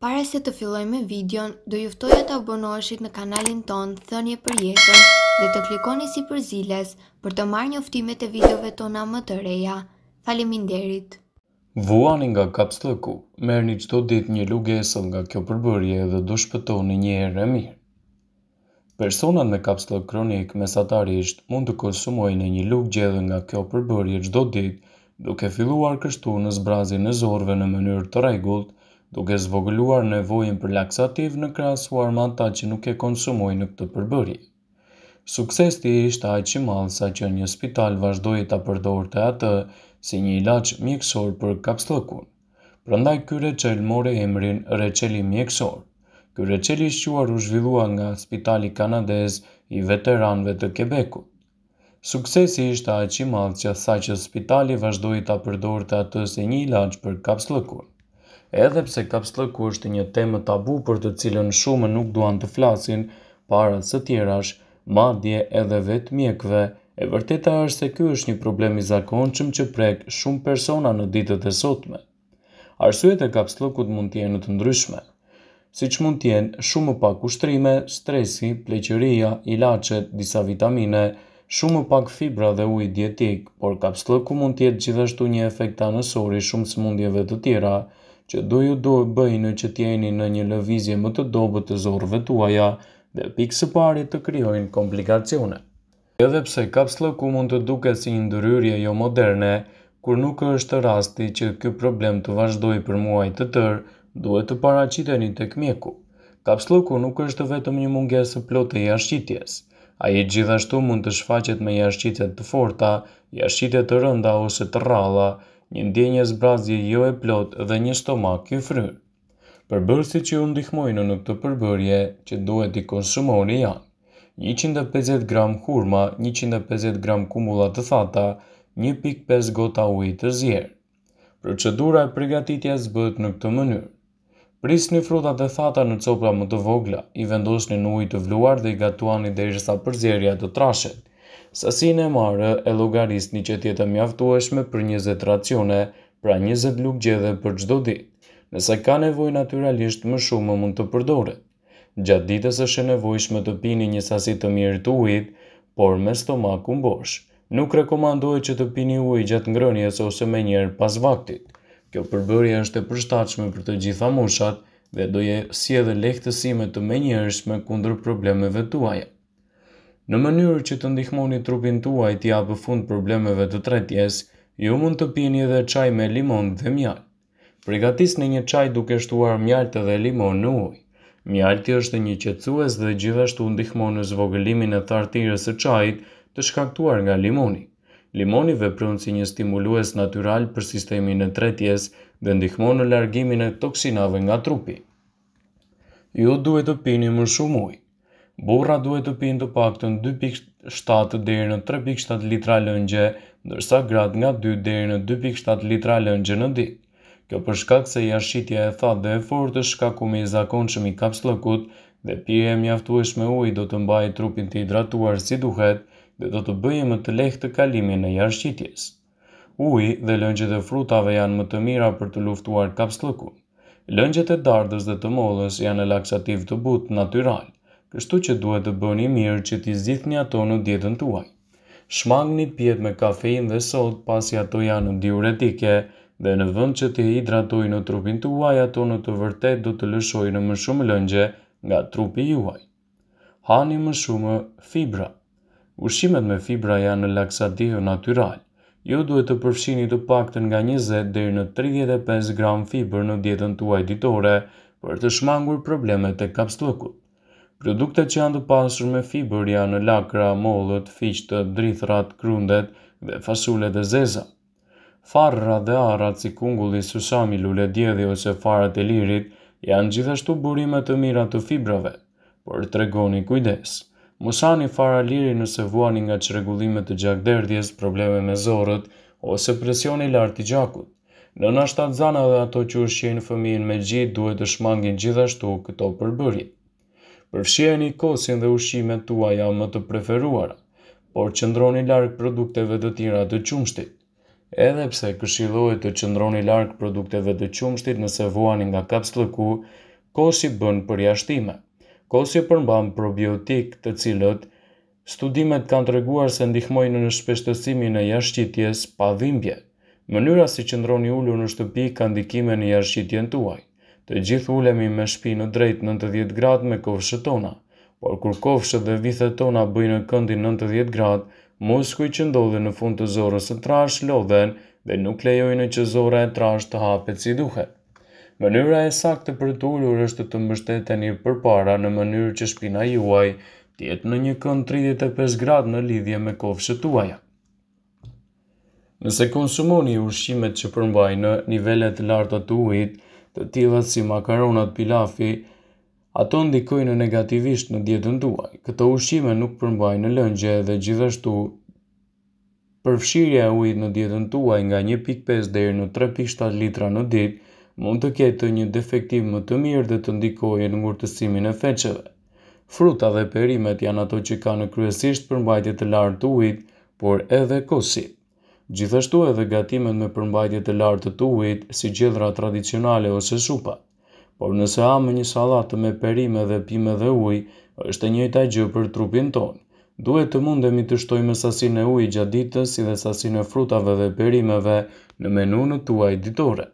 Pare se të filloj me videon, do e të abonoheshit në kanalin ton Thënje për jetën dhe të klikoni si për ziles për të marrë njoftimet e videove tona më të reja. Faleminderit! Vuani nga kapstëku, merë një qëto dit një lugesën nga kjo përbërje dhe do shpëtoni një erë e mirë. Personat me kapslë kronik mesatarisht mund të konsumojnë një luk gjedhe nga kjo përbërje qdo dit duke filluar kështu në zbrazin e zorve në mënyrë të regullt duke zvogëluar nevojën për laksativ në krasu armata që nuk e konsumoj në këtë përbërje. Sukses të ishtë a që malë sa që një spital vazhdoj të apërdojrë të atë si një ilaq mjekësor për kapslëkun. Prandaj ky reçel more emrin reqeli mjekësor. Ky reçel i u zhvillua nga Spitali Kanadez i Veteranëve të Quebecut. Suksesi ishte aq i madh që sa që spitali vazhdoi ta përdorte atë si një ilaç për kapslëkun edhe pse kapslëku është një temë tabu për të cilën shumë nuk duan të flasin, para së tjerash, madje edhe vetë mjekve. E vërteta është se ky është një problem i zakonshëm që prek shumë persona në ditët e sotme. Arsyet e kapslokut mund të jenë të ndryshme, siç mund të jenë shumë pak ushtrime, stresi, pleqëria, ilaçet, disa vitamine, shumë pak fibra dhe ujë dietik, por kapslloku mund të jetë gjithashtu një efekt anësor i shumë smundjeve të tjera, që do ju do bëjnë që tjeni në një lëvizje më të dobët të zorëve tuaja dhe pikë së pari të kryojnë komplikacione. Edhe pse kapslëku mund të duke si ndëryrje jo moderne, kur nuk është rasti që kjo problem të vazhdoj për muaj të tërë, duhet të paraciteni të këmjeku. Kapslëku nuk është vetëm një mungesë plotë e jashqitjes. A i gjithashtu mund të shfaqet me jashqitjet të forta, jashqitjet të rënda ose të ralla, një ndjenjë zbrazje jo e plot dhe një stomak i fryrë. Përbërësi që ju ndihmojnë në këtë përbërje që duhet i konsumoni janë 150 gram hurma, 150 gram kumullat të thata, 1.5 gota ujë të zjerë. Procedura e përgatitjes bëhet në këtë mënyrë. Prisni frutat e thata në copra më të vogla, i vendosni në ujë të vluar dhe i gatuani derisa përzierja të trashet. Sasi e marë e logarisni që tjetë mjaftueshme për 20 racione, pra 20 lukë gjedhe për gjdo ditë, nëse ka nevoj naturalisht më shumë mund të përdore. Gjatë ditës është e nevojshme të pini një sasi të mirë të ujit, por me stomak unë bosh. Nuk rekomandoj që të pini ujit gjatë ngrënjes ose me njerë pas vaktit. Kjo përbërja është e përshtachme për të gjitha mushat dhe doje si edhe lehtësime të me kundër problemeve tuajat. Në mënyrë që të ndihmoni trupin tuaj të japë fund problemeve të tretjes, ju mund të pini edhe çaj me limon dhe mjalt. Përgatisni një çaj duke shtuar mjalt dhe limon në ujë. Mjalti është një qetësues dhe gjithashtu ndihmon në zvogëlimin e thartirës së çajit të shkaktuar nga limoni. Limoni vepron si një stimulues natyral për sistemin e tretjes dhe ndihmon në largimin e toksinave nga trupi. Ju duhet të pini më shumë ujë. Burra duhet të pinë të paktën 2.7 deri në 3.7 litra lëngje, ndërsa grad nga 2 deri në 2.7 litra lëngje në ditë. Kjo për shkak se iarshitja e dhe e fortë shkaku me zakonshëm i kapsllëkut dhe pje e mjaftueshme uj do të mbajë trupin të hidratuar si duhet dhe do të bëjë më të lehtë kalimin e iarshitjes. Uji dhe lëngjet e frutave janë më të mira për të luftuar kapsllëkun. Lëngjet e dardhës dhe të mollës janë laksativ të butë natyral kështu që duhet të bëni mirë që t'i zithni ato në dietën tuaj. Shmangni pjet me kafein dhe sot pasi ato janë diuretike dhe në vënd që t'i hidratoj në trupin tuaj ato në të vërtet do të lëshoj në më shumë lëngje nga trupi juaj. Hani më shumë fibra. Ushimet me fibra janë në laksativë natyral. Jo duhet të përfshini të paktën nga 20 dhe në 35 gram fibër në dietën tuaj ditore për të shmangur problemet e kapslëkut. Produktet që janë të pasur me fibër janë lakra, mollët, fishtë, drithrat, krundet dhe fasule dhe zeza. Farra dhe arat si kungulli, susami, lule, djedhi ose farat e lirit janë gjithashtu burimet të mira të fibrave, por të regoni kujdes. Musani fara lirit nëse vuani nga që regullimet të gjakderdjes, probleme me zorët ose i lartë i gjakut. Në nështat zana dhe ato që ushqenë fëmin me gjitë duhet të shmangin gjithashtu këto përbërjit përfshjeni kosin dhe ushqime tuaja më të preferuara, por qëndroni larkë produkteve të tira të qumshtit. Edhe pse këshilohet të qëndroni larkë produkteve të qumshtit nëse vuani nga lëku, kosi bën përjashtime. Kosi përmban probiotik të cilët, studimet kanë të reguar se ndihmojnë në shpeshtësimin e jashqitjes pa dhimbje. Mënyra si qëndroni ullu në shtëpi ka dikime në jashqitjen tuaj të gjithë ulemi me shpi në drejt 90 gradë me kofshë tona, por kur kofshë dhe vithet tona bëjnë këndin 90 gradë, muskuj që ndodhe në fund të zorës e trash lodhen dhe nuk lejojnë që zora e trash të hapet si duhet. Mënyra e sakte për të ullur është të mbështeteni përpara në mënyrë që shpina juaj të jetë në një kënd 35 grad në lidhje me kofshët tuaja. Nëse konsumoni ushqimet që përmbajnë nivellet lartë të ujit, të tjela si makaronat pilafi, ato ndikojnë negativisht në dietën tuaj. Këto ushqime nuk përmbajnë lëngje dhe gjithashtu përfshirja e ujit në dietën tuaj nga 1.5 deri në 3.7 litra në ditë mund të ketë një defektiv më të mirë dhe të ndikojë në ngurtësimin e feqeve. Fruta dhe perimet janë ato që kanë kryesisht përmbajtje të lartë të ujit, por edhe kosit gjithashtu edhe gatimet me përmbajtje të lartë të ujit si gjedhra tradicionale ose supa. Por nëse ha një salatë me perime dhe pime dhe uj, është e njëjta gjë për trupin tonë. Duhet të mundemi të shtojmë sasinë e ujit gjatë ditës si dhe sasinë e frutave dhe perimeve në menunë tuaj ditore.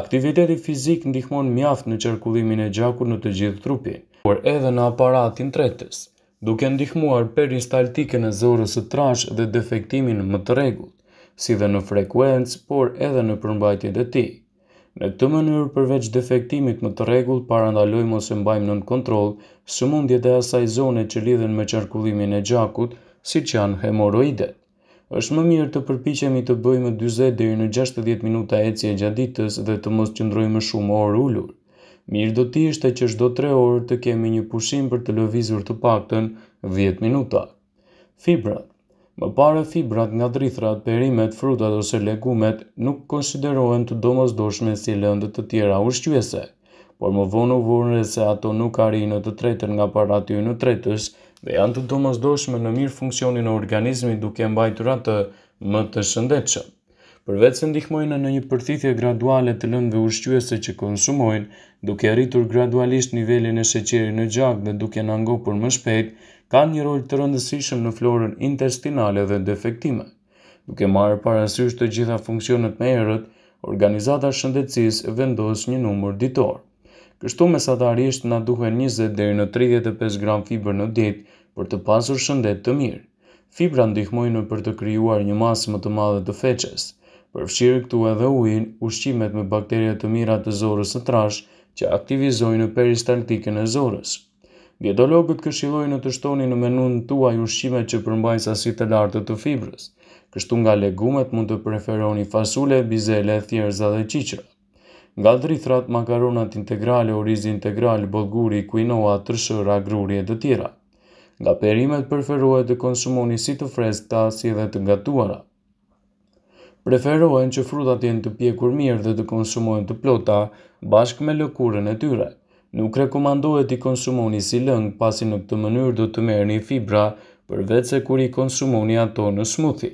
Aktiviteti fizik ndihmon mjaft në qarkullimin e gjakut në të gjithë trupin, por edhe në aparatin tretës, duke ndihmuar peristaltikën e zorës së trashë dhe defektimin më të rregullt si dhe në frekuencë, por edhe në përmbajtje të ti. Në të mënyrë përveç defektimit më të regull, para mos e mbajmë nën kontrol, së mundje dhe asaj zone që lidhen me qarkullimin e gjakut, si që janë hemoroidet. Êshtë më mirë të përpichemi të bëjmë 20 dhe në 60 minuta e cje gjaditës dhe të mos qëndrojmë shumë orë ullur. Mirë do ti ishte që shdo 3 orë të kemi një pushim për të lëvizur të pakten 10 minuta. Fibrat Më pare fibrat nga drithrat, perimet, frutat ose legumet nuk konsiderohen të domosdoshme si lëndët të tjera ushqyese, por më vonë u vërre se ato nuk arinë të tretën nga parati u në tretës dhe janë të domosdoshme në mirë funksionin e organizmi duke mbajtur atë më të shëndetshëm. Përvecë se ndihmojnë në një përthithje graduale të lëndëve ushqyese që konsumojnë, duke arritur gradualisht nivelin e sheqerit në gjak dhe duke na ngopur më shpejt, Ka një rol të rëndësishëm në florën intestinale dhe defektime. Duke marë parasysh të gjitha funksionet me erët, organizata shëndetësisë vendos një numër ditor. Kështu mesatarisht na duhen 20 deri në 35 gram fibër në ditë për të pasur shëndet të mirë. Fibra ndihmojnë për të krijuar një masë më të madhe të feqes. Përfshirë këtu edhe ujin, ushqimet me bakterje të mira të zorës së trash që aktivizojnë peristaltikën e zorës. Dietologët këshillojnë në të shtoni në menun tuaj ushqime që përmbajnë sasi të lartë të fibrës. Kështu nga legumet mund të preferoni fasule, bizele, thjerëza dhe qiqëra. Nga drithrat, makaronat integrale, orizi integral, bolguri, kuinoa, tërshër, agruri e të tjera. Nga perimet preferohet të konsumoni si të frez, si edhe të gatuara. Preferohen që frutat jenë të pjekur mirë dhe të konsumohen të plota bashkë me lëkurën e tyre nuk rekomandohet i konsumoni si lëng pasi në këtë mënyrë do të merë një fibra përvec e kur i konsumoni ato në smuthi.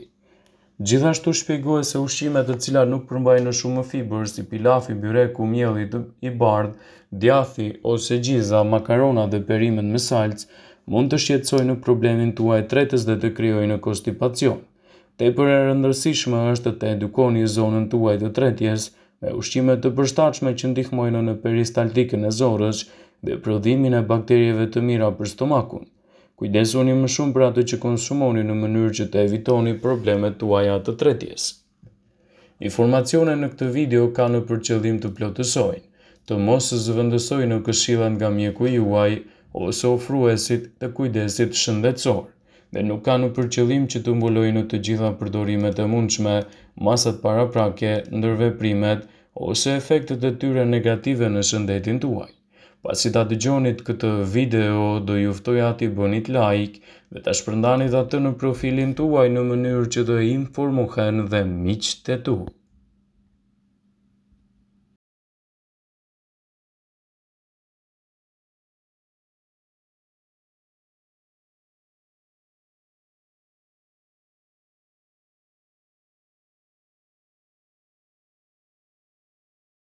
Gjithashtu shpjegohet se ushqimet të cilat nuk përmbajnë shumë fibër si pilafi, byreku, mielli i bardh, djathi ose gjiza, makarona dhe perimet me salcë mund të shqetësojnë në problemin tuaj tretës dhe të krijojnë konstipacion. Tepër e rëndësishme është të edukoni zonën tuaj të tretjes, me ushqime të përshtachme që ndihmojnë në peristaltikën e zorës dhe prodhimin e bakterjeve të mira për stomakun. Kujdesoni më shumë për atë që konsumoni në mënyrë që të evitoni problemet të uajat të tretjes. Informacione në këtë video ka në përqëllim të plotësojnë, të mosë zëvëndësojnë në këshilën nga mjeku juaj, ose ofruesit të kujdesit shëndetsorë dhe nuk kanë për qëllim që të mbulojnë të gjitha përdorimet e mundshme, masat paraprake, ndërveprimet ose efektet e tyre negative në shëndetin tuaj. Pasi ta gjonit këtë video, do juftoj ati bënit like dhe ta dhe atë në profilin tuaj në mënyrë që të informohen dhe miqët të tuaj.